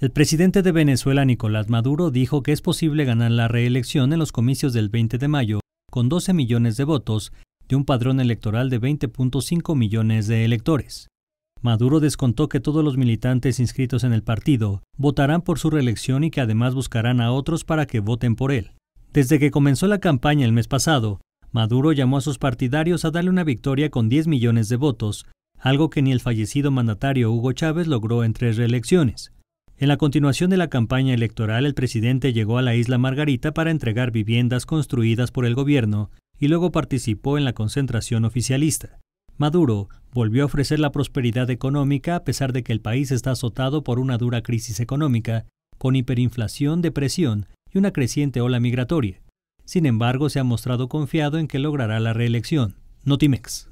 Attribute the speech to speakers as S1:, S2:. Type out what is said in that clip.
S1: El presidente de Venezuela, Nicolás Maduro, dijo que es posible ganar la reelección en los comicios del 20 de mayo con 12 millones de votos de un padrón electoral de 20.5 millones de electores. Maduro descontó que todos los militantes inscritos en el partido votarán por su reelección y que además buscarán a otros para que voten por él. Desde que comenzó la campaña el mes pasado, Maduro llamó a sus partidarios a darle una victoria con 10 millones de votos, algo que ni el fallecido mandatario Hugo Chávez logró en tres reelecciones. En la continuación de la campaña electoral, el presidente llegó a la isla Margarita para entregar viviendas construidas por el gobierno y luego participó en la concentración oficialista. Maduro volvió a ofrecer la prosperidad económica a pesar de que el país está azotado por una dura crisis económica, con hiperinflación, depresión y una creciente ola migratoria. Sin embargo, se ha mostrado confiado en que logrará la reelección. Notimex.